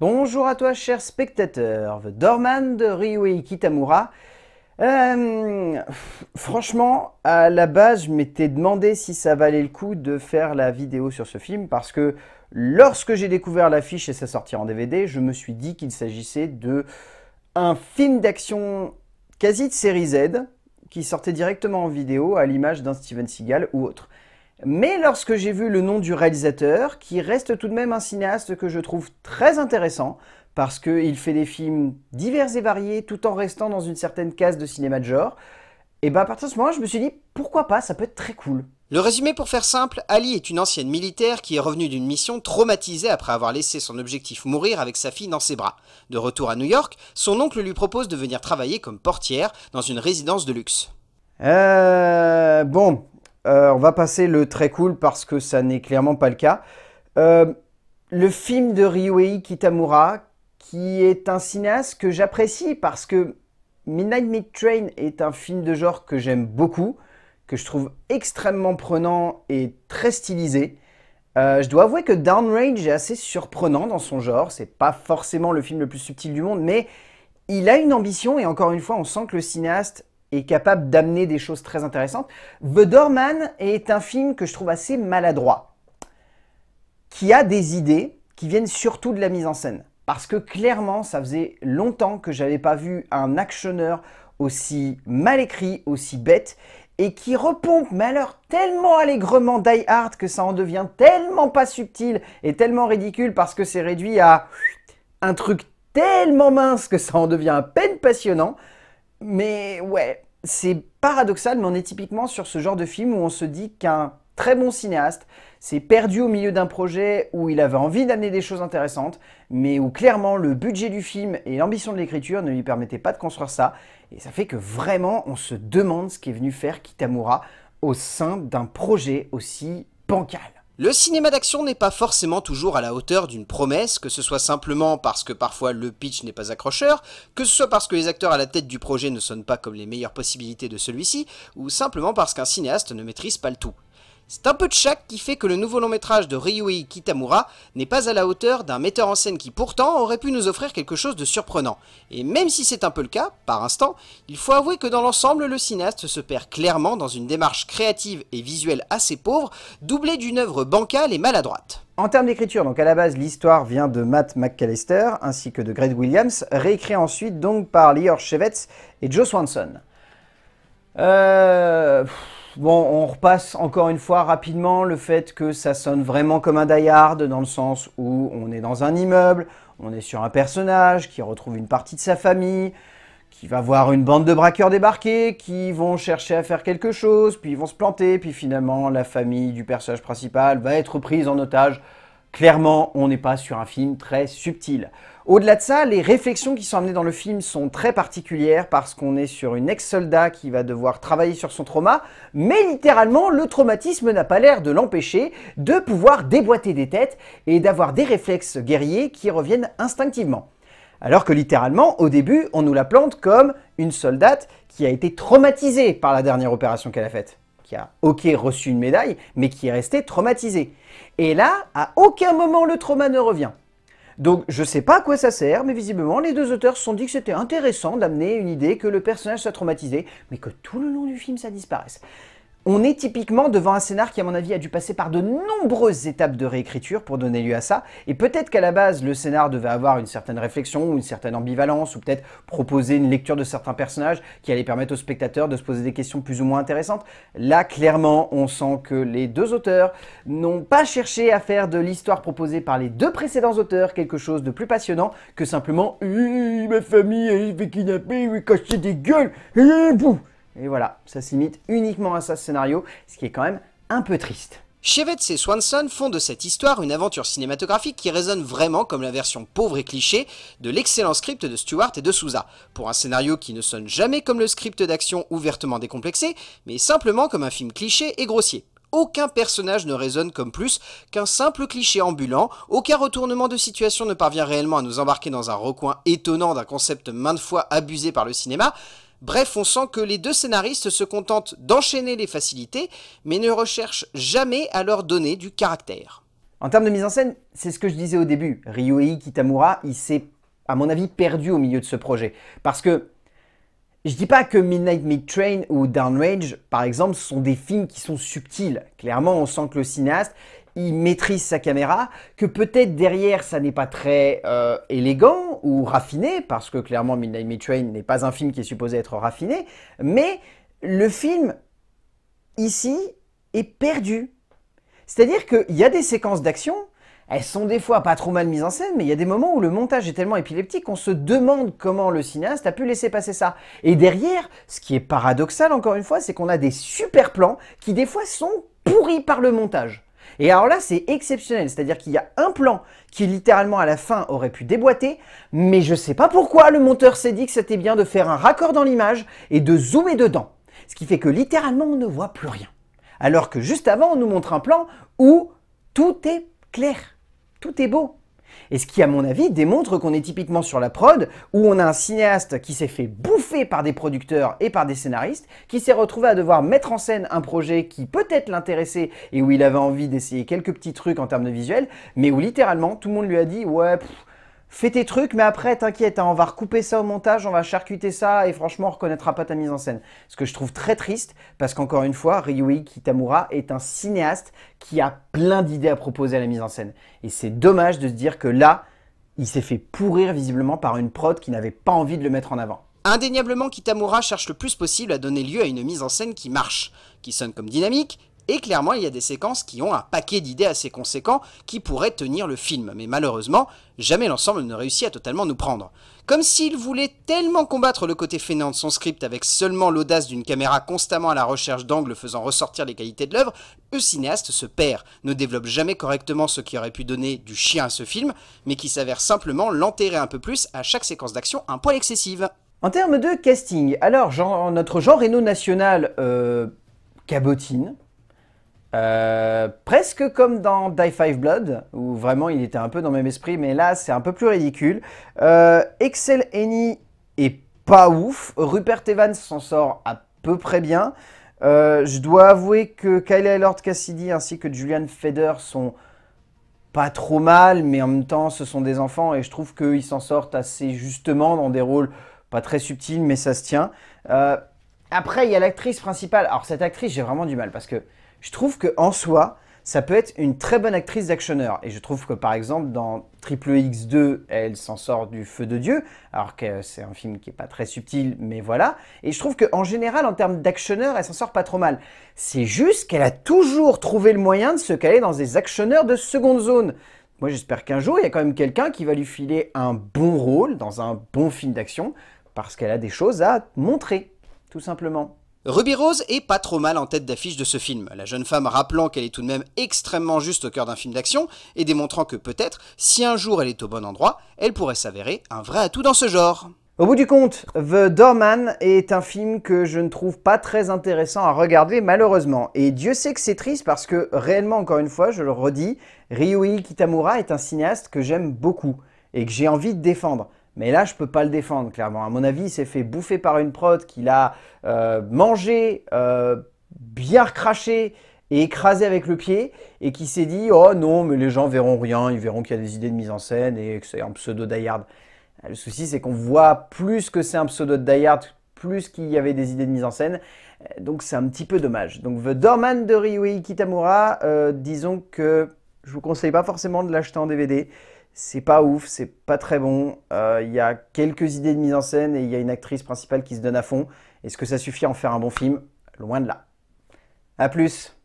Bonjour à toi, cher spectateur. The Dorman de Ryue Kitamura. Euh, franchement, à la base, je m'étais demandé si ça valait le coup de faire la vidéo sur ce film parce que lorsque j'ai découvert l'affiche et sa sortie en DVD, je me suis dit qu'il s'agissait de un film d'action quasi de série Z qui sortait directement en vidéo à l'image d'un Steven Seagal ou autre. Mais lorsque j'ai vu le nom du réalisateur, qui reste tout de même un cinéaste que je trouve très intéressant, parce qu'il fait des films divers et variés tout en restant dans une certaine case de cinéma de genre, et eh bien à partir de ce moment je me suis dit pourquoi pas, ça peut être très cool. Le résumé pour faire simple, Ali est une ancienne militaire qui est revenue d'une mission traumatisée après avoir laissé son objectif mourir avec sa fille dans ses bras. De retour à New York, son oncle lui propose de venir travailler comme portière dans une résidence de luxe. Euh... Bon, euh, on va passer le très cool parce que ça n'est clairement pas le cas. Euh, le film de Ryuei Kitamura, qui est un cinéaste que j'apprécie parce que Midnight mid Train est un film de genre que j'aime beaucoup, que je trouve extrêmement prenant et très stylisé. Euh, je dois avouer que Downrange est assez surprenant dans son genre, c'est pas forcément le film le plus subtil du monde, mais il a une ambition et encore une fois on sent que le cinéaste est capable d'amener des choses très intéressantes. The Doorman est un film que je trouve assez maladroit, qui a des idées qui viennent surtout de la mise en scène. Parce que clairement, ça faisait longtemps que j'avais pas vu un actionneur aussi mal écrit, aussi bête, et qui repompe, mais tellement allègrement Die Hard que ça en devient tellement pas subtil et tellement ridicule parce que c'est réduit à un truc tellement mince que ça en devient à peine passionnant. Mais ouais, c'est paradoxal, mais on est typiquement sur ce genre de film où on se dit qu'un très bon cinéaste s'est perdu au milieu d'un projet où il avait envie d'amener des choses intéressantes, mais où clairement le budget du film et l'ambition de l'écriture ne lui permettaient pas de construire ça. Et ça fait que vraiment on se demande ce qu'est venu faire Kitamura au sein d'un projet aussi bancal. Le cinéma d'action n'est pas forcément toujours à la hauteur d'une promesse, que ce soit simplement parce que parfois le pitch n'est pas accrocheur, que ce soit parce que les acteurs à la tête du projet ne sonnent pas comme les meilleures possibilités de celui-ci, ou simplement parce qu'un cinéaste ne maîtrise pas le tout. C'est un peu de chaque qui fait que le nouveau long métrage de Ryui Kitamura n'est pas à la hauteur d'un metteur en scène qui pourtant aurait pu nous offrir quelque chose de surprenant. Et même si c'est un peu le cas, par instant, il faut avouer que dans l'ensemble, le cinéaste se perd clairement dans une démarche créative et visuelle assez pauvre, doublée d'une œuvre bancale et maladroite. En termes d'écriture, donc à la base, l'histoire vient de Matt McAllister ainsi que de Greg Williams, réécrit ensuite donc par Lior Chevetz et Joe Swanson. Euh... Bon, on repasse encore une fois rapidement le fait que ça sonne vraiment comme un die-hard dans le sens où on est dans un immeuble, on est sur un personnage qui retrouve une partie de sa famille, qui va voir une bande de braqueurs débarquer, qui vont chercher à faire quelque chose, puis ils vont se planter, puis finalement la famille du personnage principal va être prise en otage Clairement, on n'est pas sur un film très subtil. Au-delà de ça, les réflexions qui sont amenées dans le film sont très particulières parce qu'on est sur une ex-soldat qui va devoir travailler sur son trauma, mais littéralement, le traumatisme n'a pas l'air de l'empêcher de pouvoir déboîter des têtes et d'avoir des réflexes guerriers qui reviennent instinctivement. Alors que littéralement, au début, on nous la plante comme une soldate qui a été traumatisée par la dernière opération qu'elle a faite qui a, ok, reçu une médaille, mais qui est resté traumatisé. Et là, à aucun moment, le trauma ne revient. Donc je sais pas à quoi ça sert, mais visiblement les deux auteurs se sont dit que c'était intéressant d'amener une idée que le personnage soit traumatisé, mais que tout le long du film ça disparaisse. On est typiquement devant un scénar qui, à mon avis, a dû passer par de nombreuses étapes de réécriture pour donner lieu à ça. Et peut-être qu'à la base, le scénar devait avoir une certaine réflexion ou une certaine ambivalence, ou peut-être proposer une lecture de certains personnages qui allait permettre aux spectateurs de se poser des questions plus ou moins intéressantes. Là, clairement, on sent que les deux auteurs n'ont pas cherché à faire de l'histoire proposée par les deux précédents auteurs quelque chose de plus passionnant que simplement « Ma famille, a fait kidnapper, vais cacher des gueules, et et voilà, ça s'imite uniquement à ça ce scénario, ce qui est quand même un peu triste. Chevets et Swanson font de cette histoire une aventure cinématographique qui résonne vraiment comme la version pauvre et cliché de l'excellent script de Stewart et de Souza, pour un scénario qui ne sonne jamais comme le script d'action ouvertement décomplexé, mais simplement comme un film cliché et grossier. Aucun personnage ne résonne comme plus qu'un simple cliché ambulant, aucun retournement de situation ne parvient réellement à nous embarquer dans un recoin étonnant d'un concept maintes fois abusé par le cinéma, Bref, on sent que les deux scénaristes se contentent d'enchaîner les facilités, mais ne recherchent jamais à leur donner du caractère. En termes de mise en scène, c'est ce que je disais au début. Ryohei Kitamura, il s'est, à mon avis, perdu au milieu de ce projet. Parce que je dis pas que Midnight Mid Train ou Downrange, par exemple, sont des films qui sont subtils. Clairement, on sent que le cinéaste, il maîtrise sa caméra, que peut-être derrière, ça n'est pas très euh, élégant ou raffiné, parce que clairement, Midnight Mid n'est pas un film qui est supposé être raffiné, mais le film, ici, est perdu. C'est-à-dire qu'il y a des séquences d'action elles sont des fois pas trop mal mises en scène, mais il y a des moments où le montage est tellement épileptique qu'on se demande comment le cinéaste a pu laisser passer ça. Et derrière, ce qui est paradoxal encore une fois, c'est qu'on a des super plans qui des fois sont pourris par le montage. Et alors là, c'est exceptionnel, c'est-à-dire qu'il y a un plan qui littéralement à la fin aurait pu déboîter, mais je ne sais pas pourquoi le monteur s'est dit que c'était bien de faire un raccord dans l'image et de zoomer dedans. Ce qui fait que littéralement on ne voit plus rien. Alors que juste avant, on nous montre un plan où tout est clair. Tout est beau. Et ce qui, à mon avis, démontre qu'on est typiquement sur la prod, où on a un cinéaste qui s'est fait bouffer par des producteurs et par des scénaristes, qui s'est retrouvé à devoir mettre en scène un projet qui peut-être l'intéressait et où il avait envie d'essayer quelques petits trucs en termes de visuel, mais où littéralement tout le monde lui a dit Ouais, fais tes trucs, mais après, t'inquiète, hein, on va recouper ça au montage, on va charcuter ça, et franchement, on reconnaîtra pas ta mise en scène. Ce que je trouve très triste, parce qu'encore une fois, Ryui Kitamura est un cinéaste qui a plein d'idées à proposer à la mise en scène. Et c'est dommage de se dire que là, il s'est fait pourrir visiblement par une prod qui n'avait pas envie de le mettre en avant. Indéniablement, Kitamura cherche le plus possible à donner lieu à une mise en scène qui marche, qui sonne comme dynamique, et clairement, il y a des séquences qui ont un paquet d'idées assez conséquents qui pourraient tenir le film. Mais malheureusement, jamais l'ensemble ne réussit à totalement nous prendre. Comme s'il voulait tellement combattre le côté fainéant de son script avec seulement l'audace d'une caméra constamment à la recherche d'angles faisant ressortir les qualités de l'œuvre, le cinéaste se perd, ne développe jamais correctement ce qui aurait pu donner du chien à ce film, mais qui s'avère simplement l'enterrer un peu plus à chaque séquence d'action un poil excessive. En termes de casting, alors genre, notre genre Reno national euh, cabotine, euh, presque comme dans Die Five Blood, où vraiment il était un peu dans le même esprit, mais là c'est un peu plus ridicule. Euh, Excel Eni est pas ouf, Rupert Evans s'en sort à peu près bien. Euh, je dois avouer que Kyle Lord Cassidy ainsi que Julian Feder sont pas trop mal, mais en même temps ce sont des enfants et je trouve qu'ils s'en sortent assez justement dans des rôles pas très subtils, mais ça se tient. après il y a l'actrice principale, alors cette actrice j'ai vraiment du mal parce que je trouve que en soi, ça peut être une très bonne actrice d'actionneur. Et je trouve que par exemple dans Triple X2, elle s'en sort du feu de Dieu, alors que c'est un film qui n'est pas très subtil, mais voilà. Et je trouve qu'en général, en termes d'actionneur, elle s'en sort pas trop mal. C'est juste qu'elle a toujours trouvé le moyen de se caler dans des actionneurs de seconde zone. Moi j'espère qu'un jour, il y a quand même quelqu'un qui va lui filer un bon rôle dans un bon film d'action, parce qu'elle a des choses à montrer, tout simplement. Ruby Rose est pas trop mal en tête d'affiche de ce film, la jeune femme rappelant qu'elle est tout de même extrêmement juste au cœur d'un film d'action et démontrant que peut-être, si un jour elle est au bon endroit, elle pourrait s'avérer un vrai atout dans ce genre. Au bout du compte, The Doorman est un film que je ne trouve pas très intéressant à regarder malheureusement. Et Dieu sait que c'est triste parce que réellement, encore une fois, je le redis, Ryui Kitamura est un cinéaste que j'aime beaucoup et que j'ai envie de défendre. Mais là, je ne peux pas le défendre, clairement. À mon avis, il s'est fait bouffer par une prod qu'il a euh, mangé, euh, bien craché et écrasé avec le pied, et qui s'est dit « Oh non, mais les gens verront rien, ils verront qu'il y a des idées de mise en scène et que c'est un pseudo Dayard. Le souci, c'est qu'on voit plus que c'est un pseudo de Dayard, plus qu'il y avait des idées de mise en scène. Euh, donc c'est un petit peu dommage. Donc The Doorman de Ryuei Kitamura, disons que je vous conseille pas forcément de l'acheter en DVD c'est pas ouf, c'est pas très bon. Euh, il y a quelques idées de mise en scène et il y a une actrice principale qui se donne à fond. Est-ce que ça suffit à en faire un bon film Loin de là. A plus